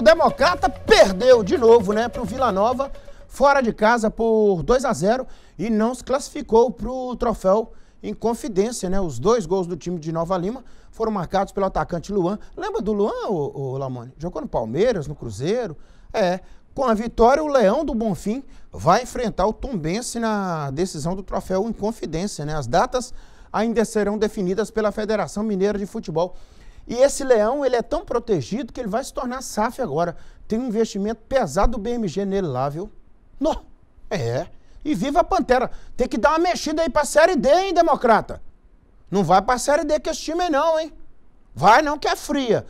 o Democrata perdeu de novo, né, para o Vila Nova, fora de casa por 2 a 0 e não se classificou para o troféu em confidência, né? Os dois gols do time de Nova Lima foram marcados pelo atacante Luan. Lembra do Luan, o, o Lamone? Jogou no Palmeiras, no Cruzeiro. É, com a vitória, o Leão do Bonfim vai enfrentar o Tombense na decisão do troféu em confidência, né? As datas ainda serão definidas pela Federação Mineira de Futebol. E esse leão, ele é tão protegido que ele vai se tornar SAF agora. Tem um investimento pesado do BMG nele lá, viu? não É. E viva a Pantera. Tem que dar uma mexida aí pra Série D, hein, democrata? Não vai pra Série D que esse time não, hein? Vai não que é fria.